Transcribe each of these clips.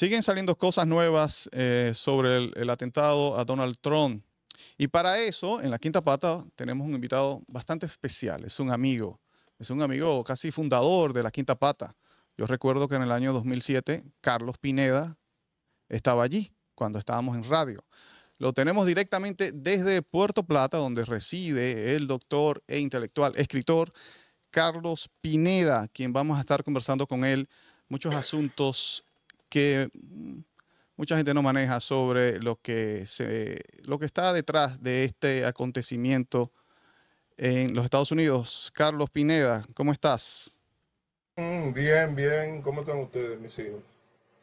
Siguen saliendo cosas nuevas eh, sobre el, el, atentado a Donald Trump. Y para eso, en la quinta pata, tenemos un invitado bastante especial. Es un amigo, es un amigo casi fundador de la quinta pata. Yo recuerdo que en el año 2007, Carlos Pineda estaba allí cuando estábamos en radio. Lo tenemos directamente desde Puerto Plata, donde reside el doctor e intelectual, escritor Carlos Pineda, quien vamos a estar conversando con él muchos asuntos que mm, mucha gente no maneja sobre lo que, se, lo que está detrás de este acontecimiento en los Estados Unidos. Carlos Pineda, ¿cómo estás? Mm, bien, bien. ¿Cómo están ustedes, mis hijos?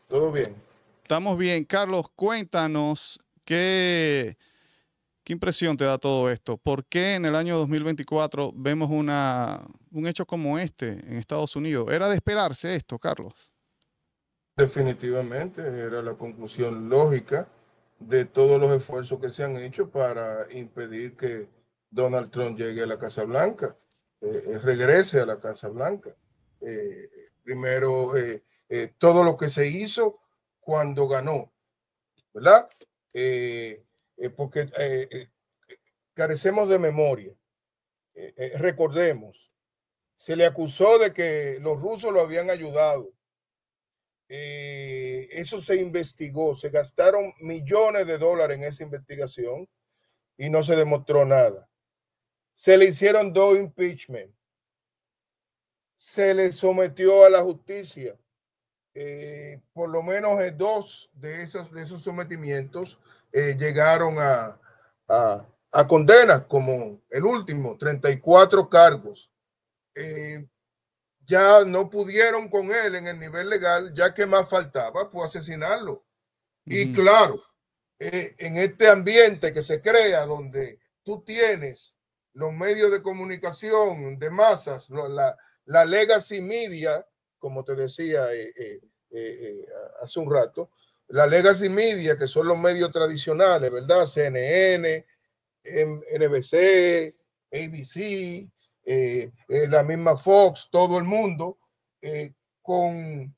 ¿Todo bien? Estamos bien. Carlos, cuéntanos qué, qué impresión te da todo esto. ¿Por qué en el año 2024 vemos una, un hecho como este en Estados Unidos? ¿Era de esperarse esto, Carlos? Definitivamente, era la conclusión lógica de todos los esfuerzos que se han hecho para impedir que Donald Trump llegue a la Casa Blanca, eh, eh, regrese a la Casa Blanca. Eh, primero, todo lo que se hizo cuando ganó, ¿verdad? porque carecemos de memoria. recordemos, se le acusó de que los rusos lo habían ayudado eh, eso se investigó, se gastaron millones de dólares en esa investigación y no se demostró nada. Se le hicieron dos impeachment. Se le sometió a la justicia. Eh, por lo menos eh, dos de esos, de esos sometimientos llegaron a, a, condenas, como el último, 34 cargos ya no pudieron con él en el nivel legal, ya que más faltaba, por pues, asesinarlo. Y claro, eh, en este ambiente que se crea, donde tú tienes los medios de comunicación de masas, la, legacy media, como te decía eh, eh, hace un rato, la legacy media, que son los medios tradicionales, ¿verdad? CNN, NBC, ABC, eh, eh, la misma Fox, todo el mundo, eh, con,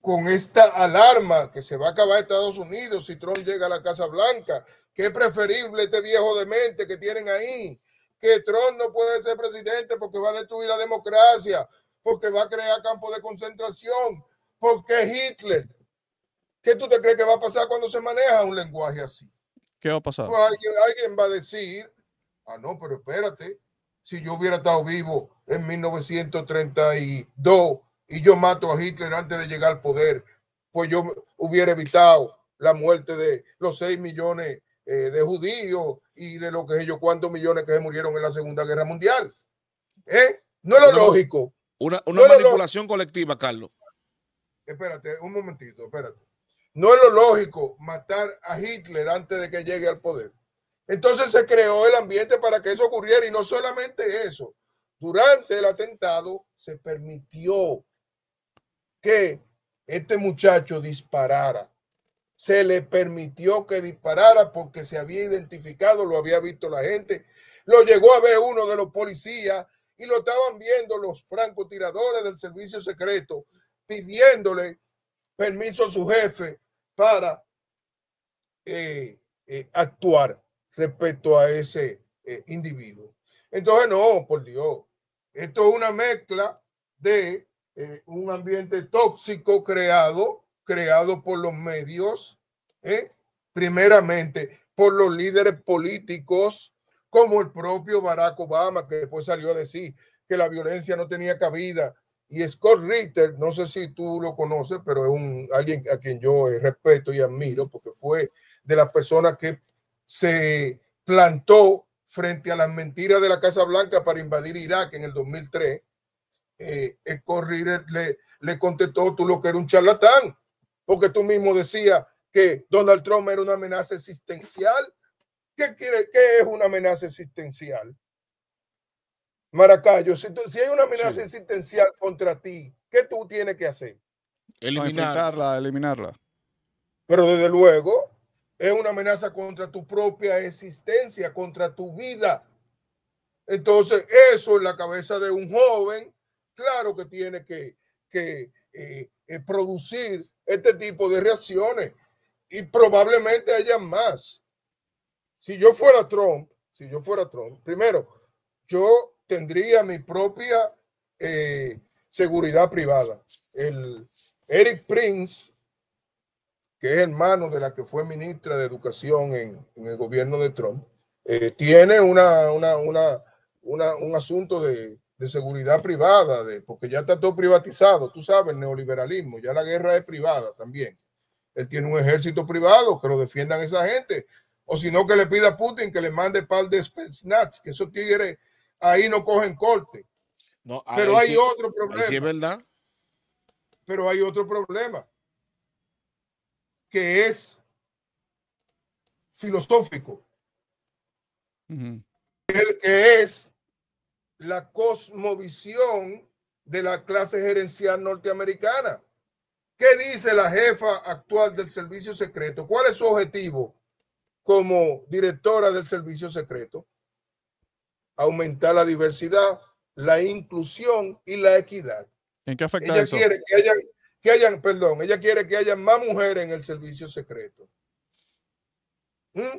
con esta alarma que se va a acabar Estados Unidos si Trump llega a la Casa Blanca, que es preferible este viejo demente que tienen ahí, que Trump no puede ser presidente porque va a destruir la democracia, porque va a crear campos de concentración, porque Hitler. ¿Qué tú te crees que va a pasar cuando se maneja un lenguaje así? ¿Qué va a pasar? Pues alguien va a decir, ah, no, pero espérate, si yo hubiera estado vivo en 1932 y yo mato a Hitler antes de llegar al poder, pues yo hubiera evitado la muerte de los 6 millones eh, de judíos y de lo que ellos, cuántos millones que se murieron en la Segunda Guerra Mundial. ¿Eh? No es lo lógico. Una, manipulación colectiva, Carlos. Espérate, un momentito, espérate. No es lo lógico matar a Hitler antes de que llegue al poder. Entonces se creó el ambiente para que eso ocurriera y no solamente eso. Durante el atentado se permitió que este muchacho disparara. Se le permitió que disparara porque se había identificado, lo había visto la gente. Lo llegó a ver uno de los policías y lo estaban viendo los francotiradores del servicio secreto pidiéndole permiso a su jefe para eh, eh, actuar respecto a ese eh, individuo. Entonces, no, por Dios, esto es una mezcla de eh, un ambiente tóxico creado, creado por los medios, ¿eh? primeramente por los líderes políticos, como el propio Barack Obama, que después salió a decir que la violencia no tenía cabida. Y Scott Ritter, no sé si tú lo conoces, pero es un, alguien a quien yo eh, respeto y admiro, porque fue de las personas que se plantó frente a las mentiras de la Casa Blanca para invadir Irak en el 2003, eh, el eh, le, contestó, tú lo que era un charlatán, porque tú mismo decías que Donald Trump era una amenaza existencial. ¿Qué, quiere, qué es una amenaza existencial? Maracayo, si, si hay una amenaza existencial contra ti, ¿qué tú tienes que hacer? Eliminarla, eliminarla. Pero desde luego, es una amenaza contra tu propia existencia, contra tu vida. Entonces, eso en la cabeza de un joven, claro que tiene que, eh, eh, producir este tipo de reacciones y probablemente haya más. Si yo fuera Trump, si yo fuera Trump, primero, yo tendría mi propia eh, seguridad privada. El Eric Prince que es hermano de la que fue ministra de Educación en, el gobierno de Trump, eh, tiene un asunto de, seguridad privada, de, porque ya está todo privatizado, tú sabes, el neoliberalismo, ya la guerra es privada también. Él tiene un ejército privado que lo defiendan esa gente, o si no, que le pida a Putin que le mande par de Spetsnaz, que esos tigres ahí no cogen corte. No, ah, Pero hay otro problema. Sí es verdad. Pero hay otro problema que es filosófico, el que es la cosmovisión de la clase gerencial norteamericana. ¿Qué dice la jefa actual del servicio secreto? ¿Cuál es su objetivo como directora del servicio secreto? Aumentar la diversidad, la inclusión y la equidad. ¿En qué afecta ella Quiere que haya, que hayan, perdón, ella quiere que haya más mujeres en el servicio secreto. ¿Mm?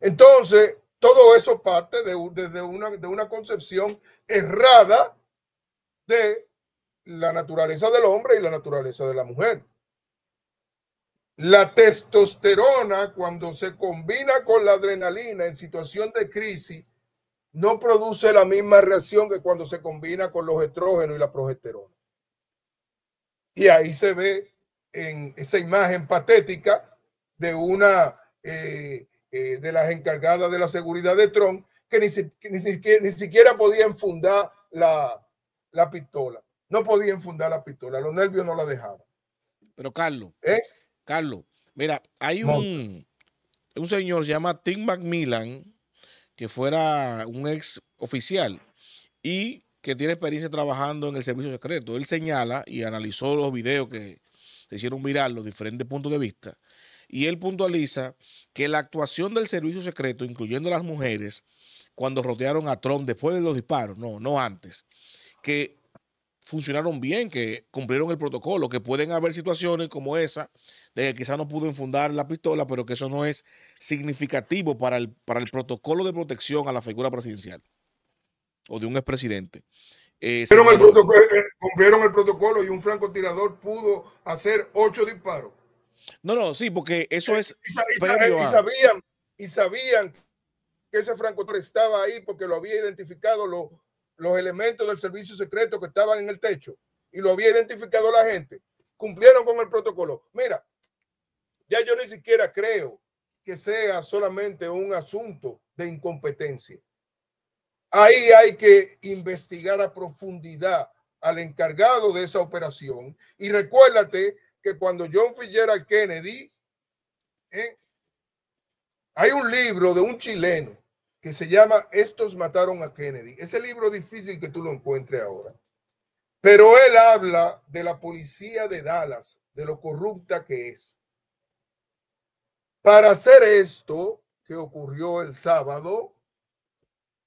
Entonces, todo eso parte de, desde una, de una concepción errada de la naturaleza del hombre y la naturaleza de la mujer. La testosterona, cuando se combina con la adrenalina en situación de crisis, no produce la misma reacción que cuando se combina con los estrógenos y la progesterona. Y ahí se ve en esa imagen patética de una eh, eh, de las encargadas de la seguridad de Trump que ni, ni, siquiera podían fundar la, pistola. No podían fundar la pistola, los nervios no la dejaban. Pero Carlos, ¿Eh? Carlos, mira, hay un, un señor, se llama Tim McMillan, que fuera un ex oficial y que tiene experiencia trabajando en el servicio secreto. Él señala y analizó los videos que se hicieron mirar, los diferentes puntos de vista, y él puntualiza que la actuación del servicio secreto, incluyendo las mujeres, cuando rodearon a Trump después de los disparos, no, no antes, que funcionaron bien, que cumplieron el protocolo, que pueden haber situaciones como esa, de que quizás no pudo enfundar la pistola, pero que eso no es significativo para para el protocolo de protección a la figura presidencial o de un expresidente. cumplieron eh, eh, eh, el protocolo y un francotirador pudo hacer ocho disparos. No, no, sí, porque eso es. Y, sabían, y sabían que ese francotirador estaba ahí porque lo había identificado los elementos del servicio secreto que estaban en el techo y lo había identificado la gente. Cumplieron con el protocolo. Mira, ya yo ni siquiera creo que sea solamente un asunto de incompetencia. Ahí hay que investigar a profundidad al encargado de esa operación. Y recuérdate que cuando John Fitzgerald Kennedy, ¿eh? hay un libro de un chileno que se llama Estos mataron a Kennedy. Ese libro difícil que tú lo encuentres ahora. Pero él habla de la policía de Dallas, de lo corrupta que es. Para hacer esto que ocurrió el sábado,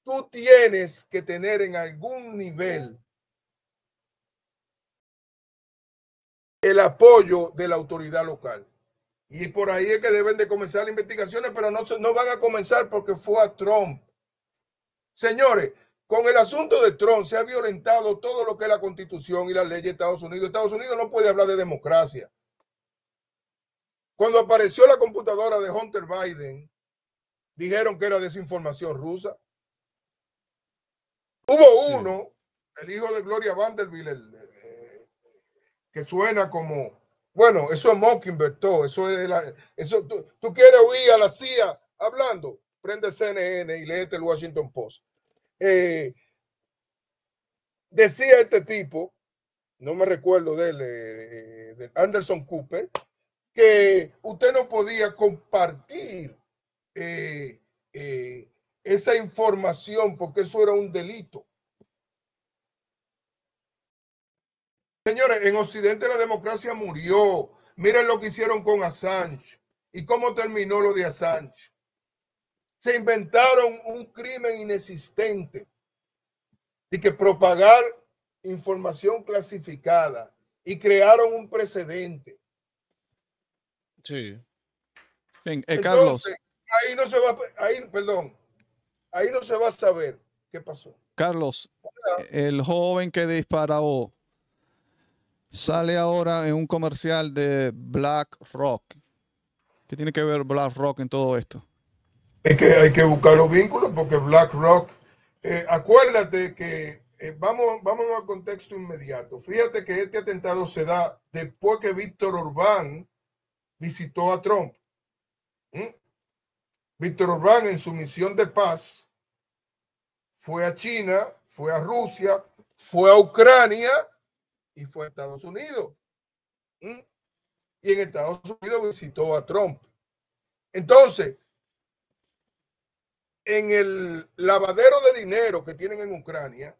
tú tienes que tener en algún nivel el apoyo de la autoridad local. Y por ahí es que deben de comenzar las investigaciones, pero no, no van a comenzar porque fue a Trump. Señores, con el asunto de Trump se ha violentado todo lo que es la constitución y la ley de Estados Unidos. Estados Unidos no puede hablar de democracia. Cuando apareció la computadora de Hunter Biden, dijeron que era desinformación rusa. Hubo uno, el hijo de Gloria Vanderbilt, eh, que suena como, bueno, eso es Mockingbird, todo, eso es la, eso, tú, quieres oír a la CIA hablando, prende CNN y léete este el Washington Post. Eh, decía este tipo, no me recuerdo de eh, Anderson Cooper, que usted no podía compartir esa información porque eso era un delito. Señores, en Occidente la democracia murió. Miren lo que hicieron con Assange y cómo terminó lo de Assange. Se inventaron un crimen inexistente y que propagar información clasificada y crearon un precedente. Sí. Eh, Carlos. ahí no se va, ahí, perdón, ahí no se va a saber qué pasó. Carlos, el joven que disparó sale ahora en un comercial de Black Rock. ¿Qué tiene que ver Black Rock en todo esto? Es que hay que buscar los vínculos porque Black Rock, eh, acuérdate que eh, vamos, vamos al contexto inmediato. Fíjate que este atentado se da después que Víctor Orbán visitó a Trump. Víctor Orbán en su misión de paz fue a China, fue a Rusia, fue a Ucrania y fue a Estados Unidos. ¿Mm? Y en Estados Unidos visitó a Trump. Entonces, en el lavadero de dinero que tienen en Ucrania,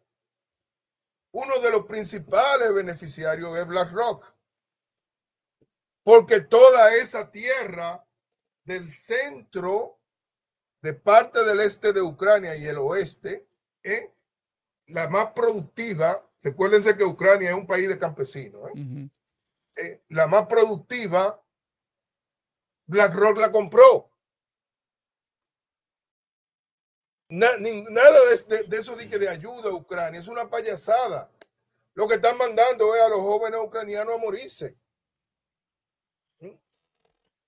uno de los principales beneficiarios es BlackRock, porque toda esa tierra del centro de parte del este de Ucrania y el oeste, ¿eh? la más productiva, recuérdense que Ucrania es un país de campesinos, ¿eh? Eh, la más productiva, BlackRock la compró. nada de, eso dije de ayuda a Ucrania, es una payasada. Lo que están mandando es a los jóvenes ucranianos a morirse. ¿Mm?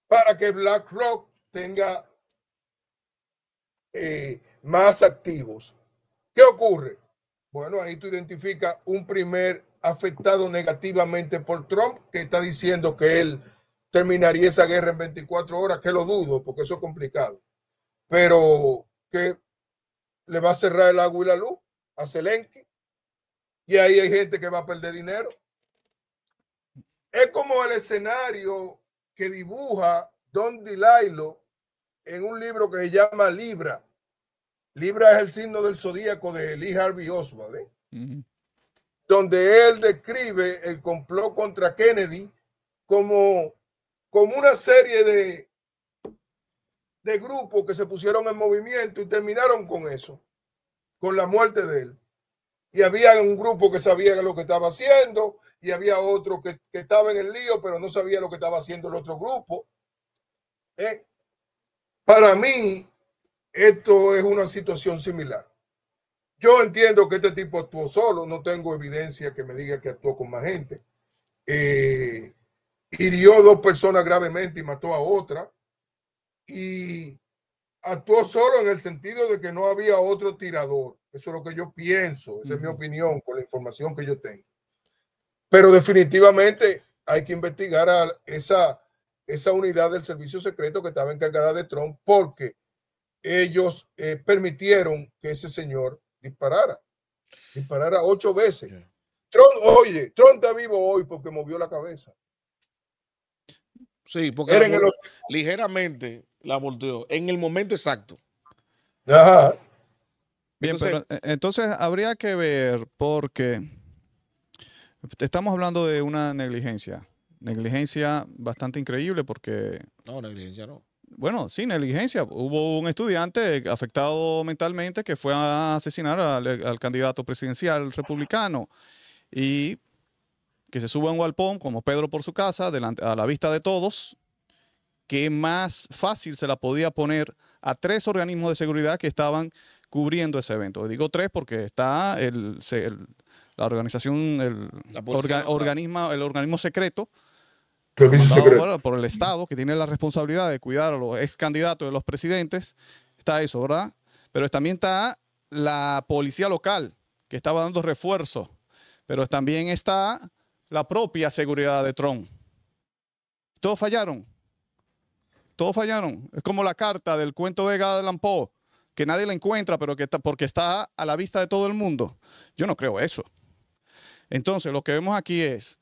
Para que BlackRock tenga eh, más activos. ¿Qué ocurre? Bueno, ahí tú identificas un primer afectado negativamente por Trump que está diciendo que él terminaría esa guerra en 24 horas, que lo dudo, porque eso es complicado. Pero que le va a cerrar el agua y la luz a Zelensky. Y ahí hay gente que va a perder dinero. Es como el escenario que dibuja Don Dilailo en un libro que se llama Libra, Libra es el signo del zodíaco de Lee Harvey Oswald, ¿eh? donde él describe el complot contra Kennedy como, como una serie de, de grupos que se pusieron en movimiento y terminaron con eso, con la muerte de él. Y había un grupo que sabía lo que estaba haciendo y había otro que, estaba en el lío, pero no sabía lo que estaba haciendo el otro grupo. ¿eh? Para mí, esto es una situación similar. Yo entiendo que este tipo actuó solo, no tengo evidencia que me diga que actuó con más gente. Eh, hirió dos personas gravemente y mató a otra. Y actuó solo en el sentido de que no había otro tirador. Eso es lo que yo pienso, esa es mi opinión con la información que yo tengo. Pero definitivamente hay que investigar a esa, esa unidad del servicio secreto que estaba encargada de Trump porque ellos eh, permitieron que ese señor disparara. Disparara ocho veces. Tron, oye, Tron está vivo hoy porque movió la cabeza. Sí, porque ligeramente la volteó, en el momento exacto. Bien, eh, entonces habría que ver porque estamos hablando de una negligencia. Negligencia bastante increíble porque... No, negligencia no bueno, sin negligencia. Hubo un estudiante afectado mentalmente que fue a asesinar al, candidato presidencial republicano y que se sube en un como Pedro por su casa, delante, a la vista de todos, que más fácil se la podía poner a tres organismos de seguridad que estaban cubriendo ese evento. Digo tres porque está la organización, el, organismo, el organismo secreto por el Estado, que tiene la responsabilidad de cuidar a los ex candidatos de los presidentes, está eso, ¿verdad? Pero también está la policía local, que estaba dando refuerzo, pero también está la propia seguridad de Trump. Todos fallaron. Todos fallaron. Es como la carta del cuento de Gadlan que nadie la encuentra, pero que está, porque está a la vista de todo el mundo. Yo no creo eso. Entonces, lo que vemos aquí es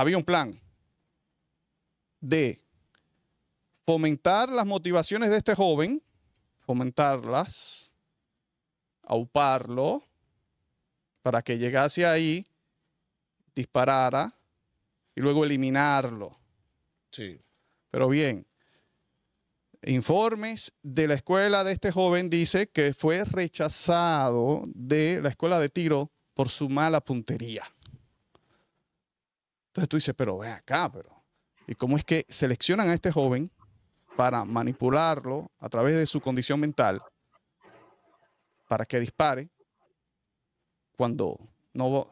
había un plan de fomentar las motivaciones de este joven, fomentarlas, auparlo, para que llegase ahí, disparara y luego eliminarlo. Sí. Pero bien, informes de la escuela de este joven dice que fue rechazado de la escuela de tiro por su mala puntería. Entonces tú dices, pero ve acá, pero. ¿Y cómo es que seleccionan a este joven para manipularlo a través de su condición mental para que dispare cuando no,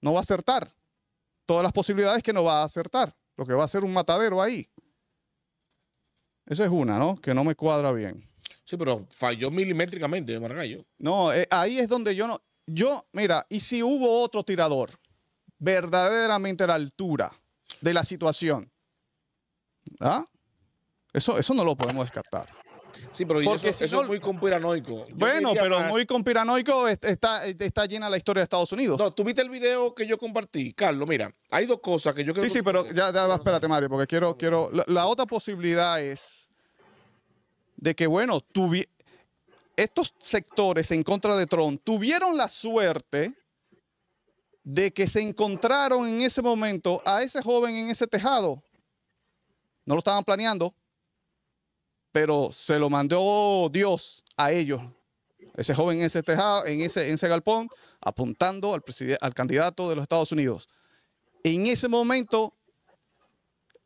no va a acertar? Todas las posibilidades que no va a acertar, lo que va a ser un matadero ahí. Esa es una, ¿no? Que no me cuadra bien. Sí, pero falló milimétricamente, Margallo. No, eh, ahí es donde yo no. Yo, mira, y si hubo otro tirador, verdaderamente a la altura de la situación. ¿Ah? Eso, eso no lo podemos descartar. Sí, pero eso, es muy compiranoico. bueno, pero muy conspiranoico está, está llena la historia de Estados Unidos. No, tuviste el video que yo compartí. Carlos, mira, hay dos cosas que yo creo Sí, sí, pero ya, ya, espérate, Mario, porque quiero, quiero. La, otra posibilidad es de que, bueno, estos sectores en contra de Trump tuvieron la suerte de que se encontraron en ese momento a ese joven en ese tejado. No lo estaban planeando, pero se lo mandó Dios a ellos. Ese joven en ese tejado, en ese, galpón, apuntando al, al candidato de los Estados Unidos. En ese momento,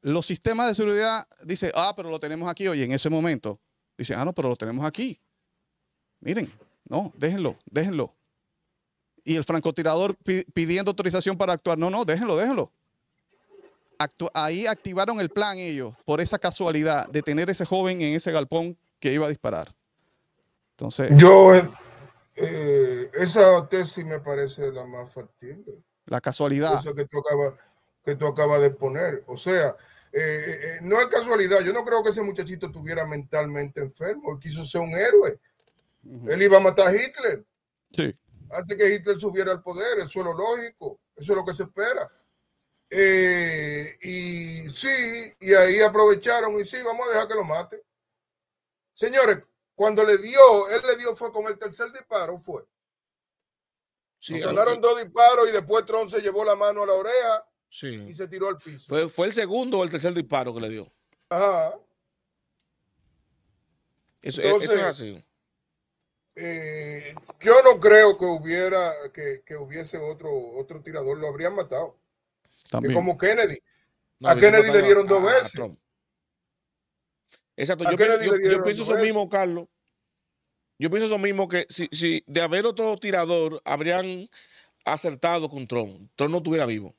los sistemas de seguridad dicen, ah, pero lo tenemos aquí. hoy. en ese momento, dicen, ah, no, pero lo tenemos aquí. Miren, no, déjenlo, déjenlo y el francotirador pidiendo autorización para actuar. No, no, déjenlo, déjelo. ahí activaron el plan ellos por esa casualidad de tener ese joven en ese galpón que iba a disparar. Entonces. Yo, eh, esa tesis me parece la más factible. La casualidad. Eso que tú acabas que tú de poner. O sea, eh, eh, no es casualidad. Yo no creo que ese muchachito estuviera mentalmente enfermo. Él quiso ser un héroe. Él iba a matar a Hitler. Sí antes que Hitler subiera al poder, eso es lo lógico, eso es lo que se espera. Eh, y sí, y ahí aprovecharon y sí, vamos a dejar que lo mate. Señores, cuando le dio, él le dio fue con el tercer disparo, fue. Sí, ganaron dos disparos y después Tron se llevó la mano a la oreja y se tiró al piso. Fue, el segundo o el tercer disparo que le dio. Ajá. eso es así eh, yo no creo que hubiera que, hubiese otro otro tirador, lo habrían matado. También. como Kennedy. a Kennedy le dieron dos veces. Exacto. yo, pienso eso mismo, Carlos. Yo pienso eso mismo que si, si de haber otro tirador, habrían acertado con Trump Trump no estuviera vivo.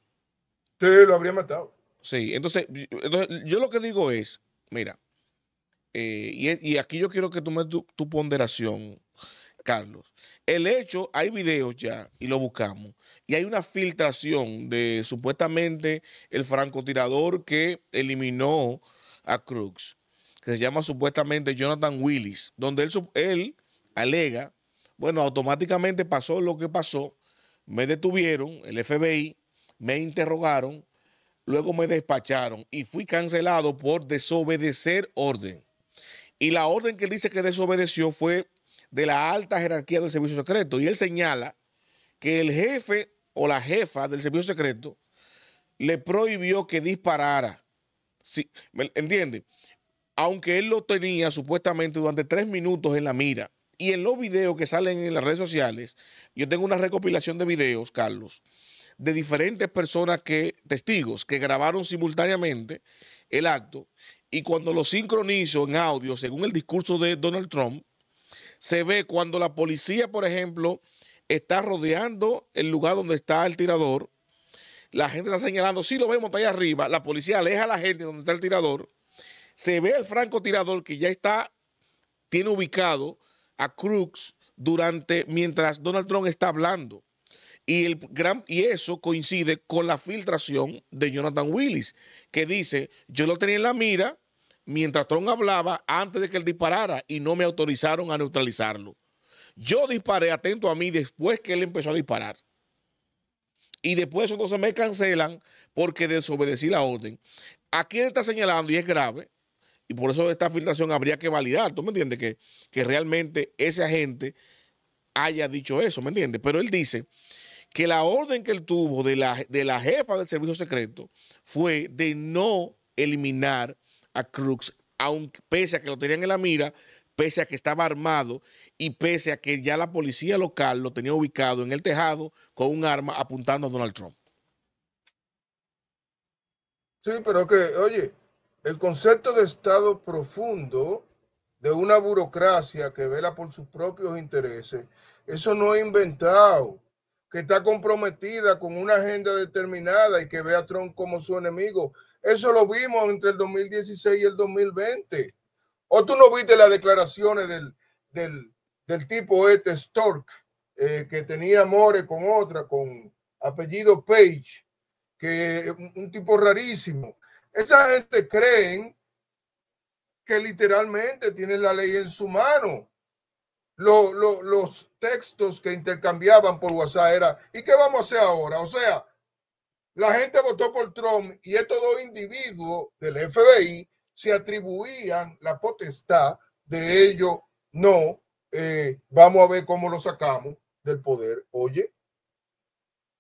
Sí, lo habría matado. Sí, entonces, entonces yo lo que digo es, mira, eh, y, y, aquí yo quiero que tomes tu, tu ponderación Carlos, el hecho, hay videos ya y lo buscamos. Y hay una filtración de supuestamente el francotirador que eliminó a Crooks, que se llama supuestamente Jonathan Willis, donde él, alega, bueno, automáticamente pasó lo que pasó, me detuvieron, el FBI, me interrogaron, luego me despacharon y fui cancelado por desobedecer orden. Y la orden que dice que desobedeció fue de la alta jerarquía del servicio secreto. Y él señala que el jefe o la jefa del servicio secreto le prohibió que disparara. Sí, ¿Entiende? Aunque él lo tenía supuestamente durante tres minutos en la mira. Y en los videos que salen en las redes sociales, yo tengo una recopilación de videos, Carlos, de diferentes personas que, testigos, que grabaron simultáneamente el acto. Y cuando lo sincronizo en audio, según el discurso de Donald Trump, se ve cuando la policía, por ejemplo, está rodeando el lugar donde está el tirador. La gente está señalando, sí lo vemos, está allá arriba. La policía aleja a la gente donde está el tirador. Se ve el francotirador que ya está, tiene ubicado a Crooks durante, mientras Donald Trump está hablando. Y, el gran, y eso coincide con la filtración de Jonathan Willis, que dice, yo lo tenía en la mira, mientras Trump hablaba antes de que él disparara y no me autorizaron a neutralizarlo. Yo disparé atento a mí después que él empezó a disparar. Y después entonces me cancelan porque desobedecí la orden. Aquí él está señalando y es grave, y por eso esta filtración habría que validar, ¿tú me entiendes? Que, realmente ese agente haya dicho eso, ¿me entiendes? Pero él dice que la orden que él tuvo de de la jefa del servicio secreto fue de no eliminar a Crooks, aunque pese a que lo tenían en la mira, pese a que estaba armado y pese a que ya la policía local lo tenía ubicado en el tejado con un arma apuntando a Donald Trump. Sí, pero que, oye, el concepto de Estado profundo, de una burocracia que vela por sus propios intereses, eso no es inventado que está comprometida con una agenda determinada y que ve a Trump como su enemigo. Eso lo vimos entre el 2016 y el 2020. ¿O tú no viste las declaraciones del, del, tipo este Stork, eh, que tenía amores con otra, con apellido Page, que un, tipo rarísimo? Esa gente creen que literalmente tiene la ley en su mano. los, los, textos que intercambiaban por WhatsApp era, ¿y qué vamos a hacer ahora? O sea, la gente votó por Trump y estos dos individuos del FBI se atribuían la potestad de ellos. No, eh, vamos a ver cómo lo sacamos del poder. Oye,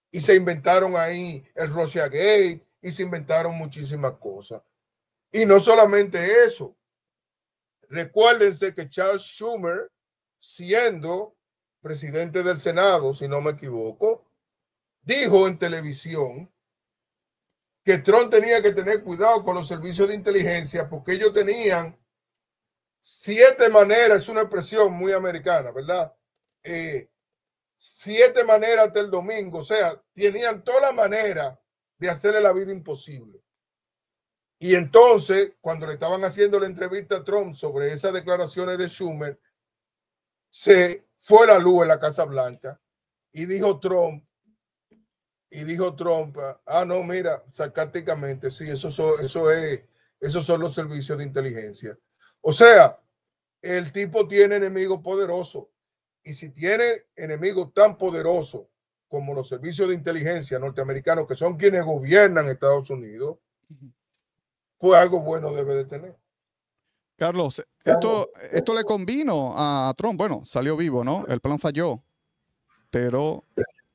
y se inventaron ahí el Russia Gate y se inventaron muchísimas cosas. Y no solamente eso. Recuérdense que Charles Schumer, siendo presidente del Senado, si no me equivoco, dijo en televisión que Trump tenía que tener cuidado con los servicios de inteligencia porque ellos tenían siete maneras, es una expresión muy americana, ¿verdad? Eh, siete maneras del domingo, o sea, tenían toda la manera de hacerle la vida imposible. Y entonces, cuando le estaban haciendo la entrevista a Trump sobre esas declaraciones de Schumer, se fue la luz en la Casa Blanca y dijo Trump, y dijo Trump, ah, no, mira, sarcásticamente, sí, eso, eso es, esos son los servicios de inteligencia. O sea, el tipo tiene enemigos poderosos y si tiene enemigos tan poderosos como los servicios de inteligencia norteamericanos, que son quienes gobiernan Estados Unidos, pues algo bueno debe de tener. Carlos, esto, esto le convino a Trump. Bueno, salió vivo, ¿no? El plan falló, pero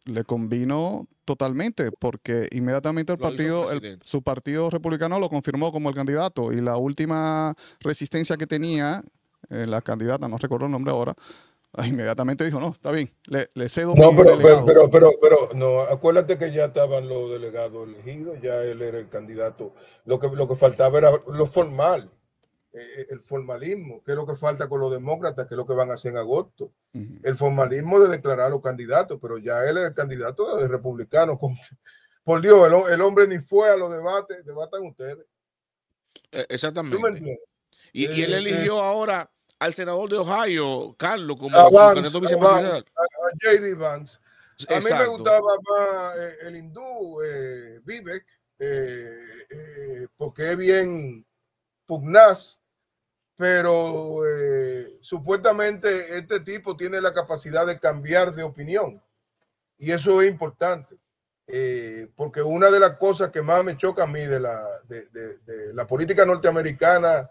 le convino totalmente porque inmediatamente el partido, su partido republicano lo confirmó como el candidato y la última resistencia que tenía eh, la candidata, no recuerdo el nombre ahora, inmediatamente dijo, no, está bien, le, cedo. No, pero pero, pero, pero, pero, no, acuérdate que ya estaban los delegados elegidos, ya él era el candidato. Lo que, lo que faltaba era lo formal eh, eh, el formalismo, que es lo que falta con los demócratas, que es lo que van a hacer en agosto. El formalismo de declarar los candidatos, pero ya él es el candidato de republicano. por Dios, el, hombre ni fue a los debates, debatan ustedes. Eh, exactamente. Y, él eligió ahora al senador de Ohio, Carlos, como candidato vicepresidente A, a J.D. Vance. A mí me gustaba más el hindú Vivek, porque es bien pugnaz, pero eh, supuestamente este tipo tiene la capacidad de cambiar de opinión. Y eso es importante, eh, porque una de las cosas que más me choca a mí de la, de, la política norteamericana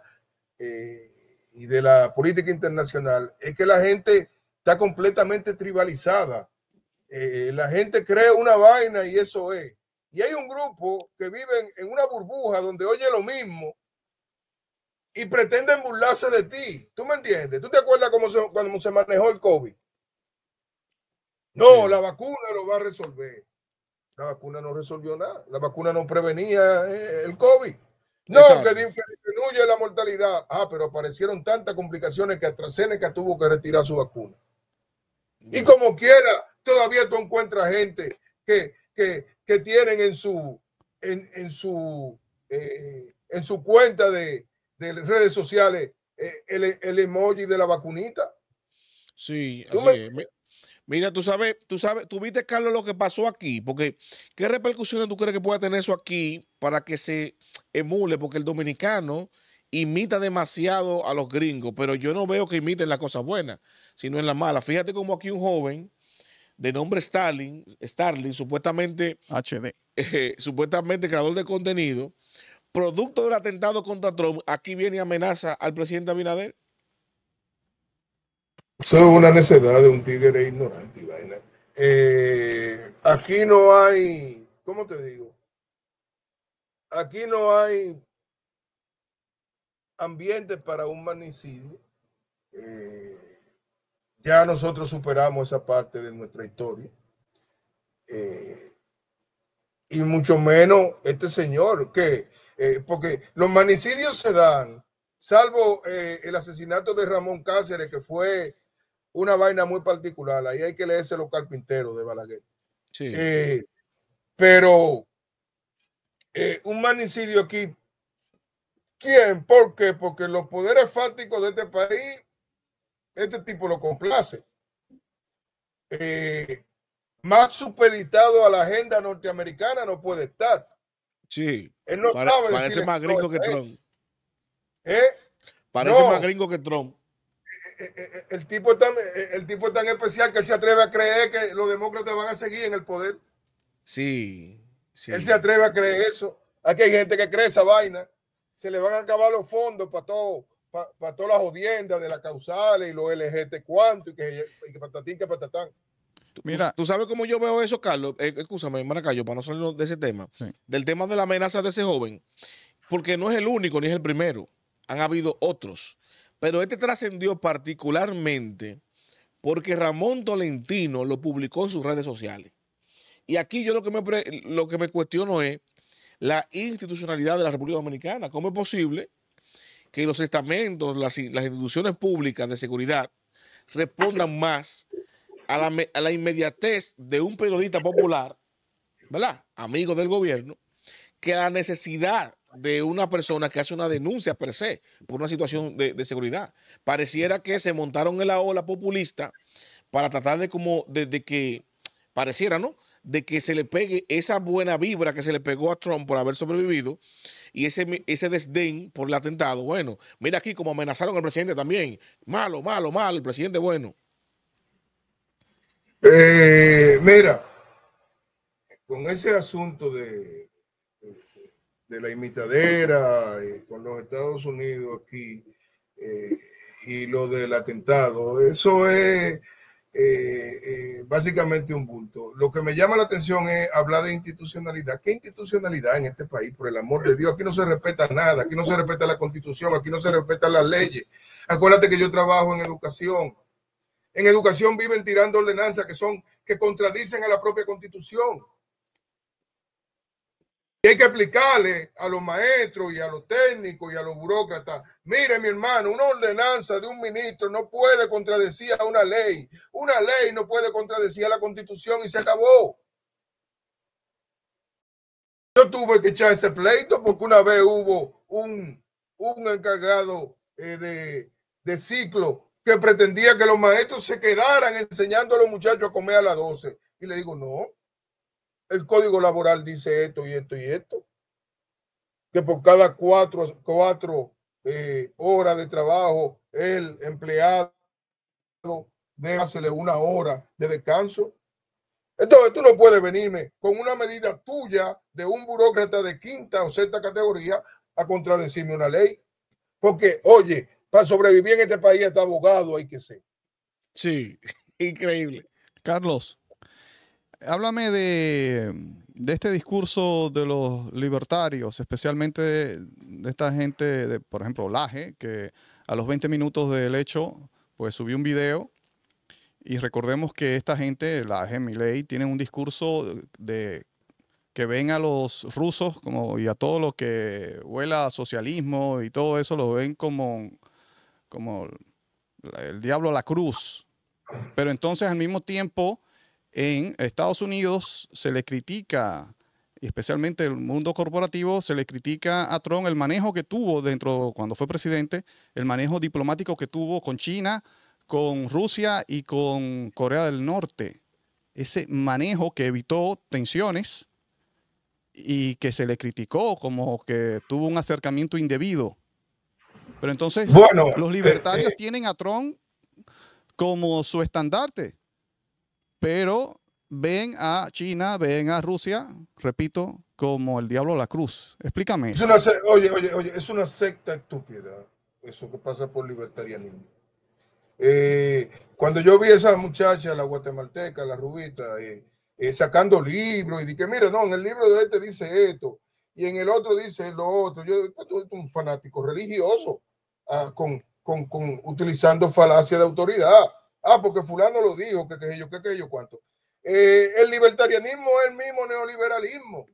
eh, y de la política internacional es que la gente está completamente tribalizada. la gente cree una vaina y eso es. Y hay un grupo que vive en una burbuja donde oye lo mismo y pretenden burlarse de ti. ¿Tú me entiendes? ¿Tú te acuerdas cómo se, cuando se manejó el COVID? No, la vacuna lo va a resolver. La vacuna no resolvió nada. La vacuna no prevenía eh, el COVID. No, que, disminuye la mortalidad. Ah, pero aparecieron tantas complicaciones que AstraZeneca tuvo que retirar su vacuna. Y como quiera, todavía tú encuentras gente que, tienen en su, en, su, eh, en su cuenta de, de redes sociales eh, el, emoji de la vacunita. Sí, así Mira, tú sabes, tú sabes, tú viste, Carlos, lo que pasó aquí, porque ¿qué repercusiones tú crees que pueda tener eso aquí para que se emule? Porque el dominicano imita demasiado a los gringos, pero yo no veo que imiten las cosas buenas, sino en las malas. Fíjate cómo aquí un joven de nombre Starling, Starling, supuestamente... HD. supuestamente creador de contenido, producto del atentado contra Trump, aquí viene amenaza al presidente Abinader. Eso es una necedad de un tigre ignorante eh, aquí no hay, ¿cómo te digo? Aquí no hay ambiente para un magnicidio. Eh, ya nosotros superamos esa parte de nuestra historia. Eh, y mucho menos este señor que eh, porque los manicidios se dan, salvo eh, el asesinato de Ramón Cáceres, que fue una vaina muy particular, ahí hay que leerse los carpinteros de Balaguer. Eh, pero un manicidio aquí, ¿quién? ¿Por qué? Porque los poderes fácticos de este país, este tipo lo complace. más supeditado a la agenda norteamericana no puede estar. Sí. parece ¿eh? ¿Eh? más gringo que Trump. Parece más gringo que Trump. El tipo, es tan, eh, el tipo tan especial que él se atreve a creer que los demócratas van a seguir en el poder. Sí, Él se atreve a creer eso. Aquí hay gente que cree esa vaina. Se le van a acabar los fondos para todo, para, todas las odiendas de las causales y los LGT cuánto y que patatín, que patatán. Mira, tú sabes cómo yo veo eso, Carlos. Eh, escúchame, Maracayo, para no salir de ese tema. Del tema de la amenaza de ese joven. Porque no es el único ni es el primero. Han habido otros. Pero este trascendió particularmente porque Ramón Tolentino lo publicó en sus redes sociales. Y aquí yo lo que me, lo que me cuestiono es la institucionalidad de la República Dominicana. ¿Cómo es posible que los estamentos, las instituciones públicas de seguridad respondan más a la, inmediatez de un periodista popular, ¿verdad? Amigo del gobierno, que la necesidad de una persona que hace una denuncia per se por una situación de, seguridad. Pareciera que se montaron en la ola populista para tratar de como, de, que, pareciera, ¿no? De que se le pegue esa buena vibra que se le pegó a Trump por haber sobrevivido y ese, ese desdén por el atentado. Bueno, mira aquí como amenazaron al presidente también. Malo, malo, malo. El presidente, bueno. Eh, mira, con ese asunto de, de, la imitadera eh, con los Estados Unidos aquí eh, y lo del atentado, eso es eh, básicamente un bulto. Lo que me llama la atención es hablar de institucionalidad. ¿Qué institucionalidad en este país? Por el amor de Dios, aquí no se respeta nada, aquí no se respeta la constitución, aquí no se respeta las leyes. Acuérdate que yo trabajo en educación en educación viven tirando ordenanzas que son que contradicen a la propia constitución. Y hay que explicarle a los maestros y a los técnicos y a los burócratas, mire mi hermano, una ordenanza de un ministro no puede contradecir a una ley. Una ley no puede contradecir a la constitución y se acabó. Yo tuve que echar ese pleito porque una vez hubo un, encargado eh, de, de ciclo que pretendía que los maestros se quedaran enseñando a los muchachos a comer a las 12. Y le digo, no, el código laboral dice esto y esto y esto, que por cada cuatro, cuatro eh, horas de trabajo, el empleado debe hacerle una hora de descanso. Entonces tú no puedes venirme con una medida tuya de un burócrata de quinta o sexta categoría a contradecirme una ley. Porque, oye, para sobrevivir en este país está abogado hay que ser. Sí, increíble. Carlos, háblame de, este discurso de los libertarios, especialmente de, esta gente, de, por ejemplo, Laje, que a los 20 minutos del hecho, pues subió un video. Y recordemos que esta gente, Laje, Miley, tiene un discurso de que ven a los rusos como, y a todo lo que huela a socialismo y todo eso, lo ven como como el diablo a la cruz. Pero entonces al mismo tiempo en Estados Unidos se le critica, especialmente el mundo corporativo, se le critica a Trump el manejo que tuvo dentro, cuando fue presidente, el manejo diplomático que tuvo con China, con Rusia y con Corea del Norte. Ese manejo que evitó tensiones y que se le criticó como que tuvo un acercamiento indebido pero entonces, los eh, libertarios eh. tienen a Trump como su estandarte, pero ven a China, ven a Rusia, repito, como el diablo la cruz. Explícame. Es una, oye, oye, oye, es una secta estúpida eso que pasa por libertarianismo. Eh, cuando yo vi a esa muchacha, la guatemalteca, la rubita, sacando libros y dije, mira, no, en el libro de este dice esto y en el otro dice lo otro, yo, tú ¿Tú un fanático religioso. Ah, con, utilizando falacia de autoridad. Ah, porque fulano lo dijo, que qué yo, que qué yo, cuánto. Eh, el libertarianismo es el mismo neoliberalismo.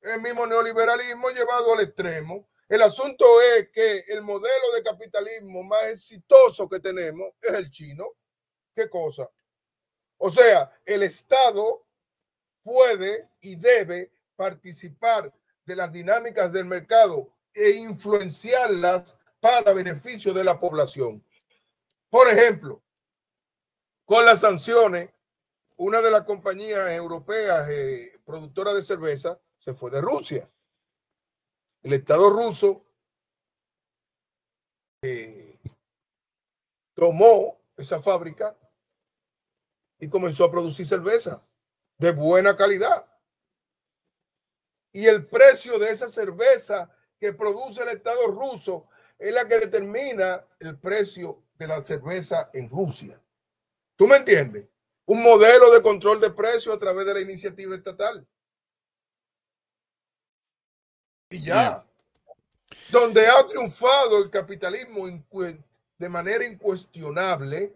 El mismo neoliberalismo llevado al extremo. El asunto es que el modelo de capitalismo más exitoso que tenemos es el chino. ¿Qué cosa? O sea, el Estado puede y debe participar de las dinámicas del mercado e influenciarlas a beneficio de la población. Por ejemplo, con las sanciones, una de las compañías europeas productoras eh, productora de cerveza se fue de Rusia. El Estado ruso eh, tomó esa fábrica y comenzó a producir cerveza de buena calidad. Y el precio de esa cerveza que produce el Estado ruso es la que determina el precio de la cerveza en Rusia. ¿Tú me entiendes? Un modelo de control de precios a través de la iniciativa estatal. Y ya. Donde ha triunfado el capitalismo de manera incuestionable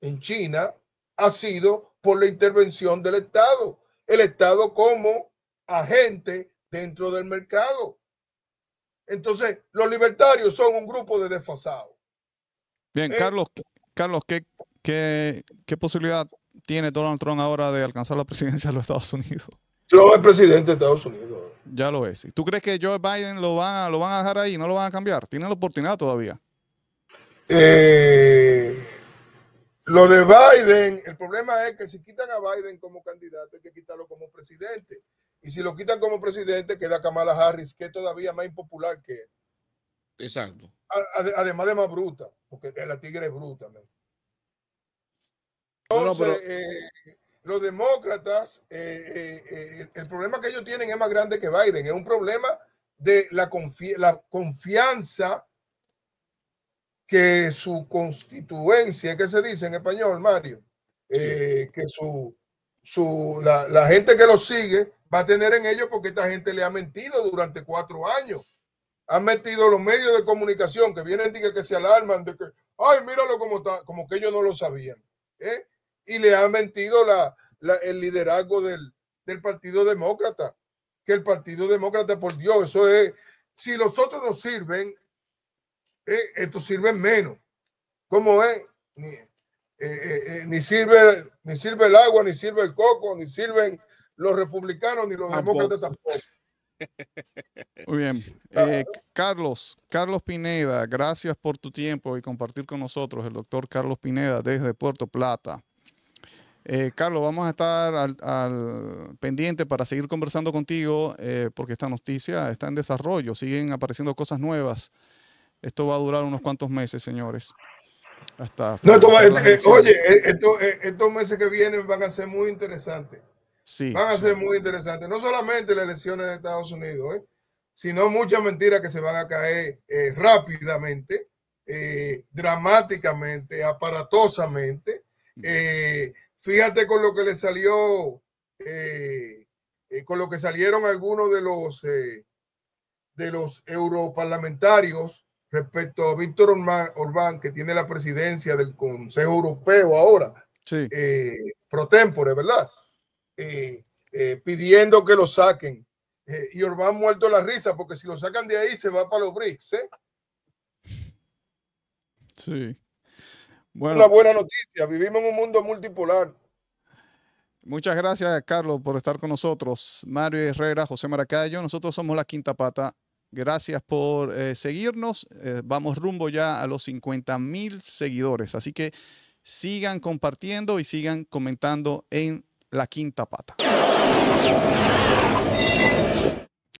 en China ha sido por la intervención del Estado. El Estado como agente dentro del mercado. Entonces, los libertarios son un grupo de desfasados. Bien, eh, Carlos, Carlos ¿qué, qué, posibilidad tiene Donald Trump ahora de alcanzar la presidencia de los Estados Unidos? Trump es presidente de Estados Unidos. Ya lo es. ¿Tú crees que Joe Biden lo van, lo van a dejar ahí? ¿No lo van a cambiar? Tiene la oportunidad todavía. Eh, lo de Biden, el problema es que si quitan a Biden como candidato, hay que quitarlo como presidente. Y si lo quitan como presidente, queda Kamala Harris, que es todavía más impopular que él. Exacto. además de más bruta, porque la tigre es bruta. Entonces, eh, los demócratas, eh, eh, el problema que ellos tienen es más grande que Biden. Es un problema de la, la confianza que su constituencia, que se dice en español, Mario, eh, que su, la, gente que lo sigue va a tener en ellos porque esta gente le ha mentido durante cuatro años. Han metido los medios de comunicación que vienen y que, se alarman de que, ay, míralo como está, como que ellos no lo sabían. ¿eh? Y le han mentido la, el liderazgo del, del Partido Demócrata. Que el Partido Demócrata, por Dios, eso es, si los otros no sirven, eh, esto estos sirven menos. ¿Cómo es? Eh, eh, ni, sirve, ni sirve el agua, ni sirve el coco, ni sirven los republicanos, ni los demócratas tampoco. Muy bien. Ah. Carlos, Carlos Pineda, gracias por tu tiempo y compartir con nosotros el doctor Carlos Pineda desde Puerto Plata. Carlos, vamos a estar al, pendiente para seguir conversando contigo porque esta noticia está en desarrollo, siguen apareciendo cosas nuevas esto va a durar unos cuantos meses, señores. Hasta eh, eh, oye, eh, estos meses que vienen van a ser muy interesantes. Sí, van a ser muy interesantes. No solamente las elecciones de Estados Unidos, sino muchas mentiras que se van a caer rápidamente, dramáticamente, aparatosamente. Mm. fíjate con lo que le salió, con lo que salieron algunos de los de los europarlamentarios respecto a Víctor Orbán, que tiene la presidencia del Consejo Europeo ahora, sí. Eh, pro tempore, ¿verdad? Eh, eh, pidiendo que lo saquen. y Orbán muerto la risa, porque si lo sacan de ahí se va para los BRICS. Sí. Bueno, Una buena noticia, vivimos en un mundo multipolar. Muchas gracias, Carlos, por estar con nosotros. Mario Herrera, José Maracayo, nosotros somos la quinta pata Gracias por eh, seguirnos. Eh, vamos rumbo ya a los 50 mil seguidores. Así que sigan compartiendo y sigan comentando en la quinta pata.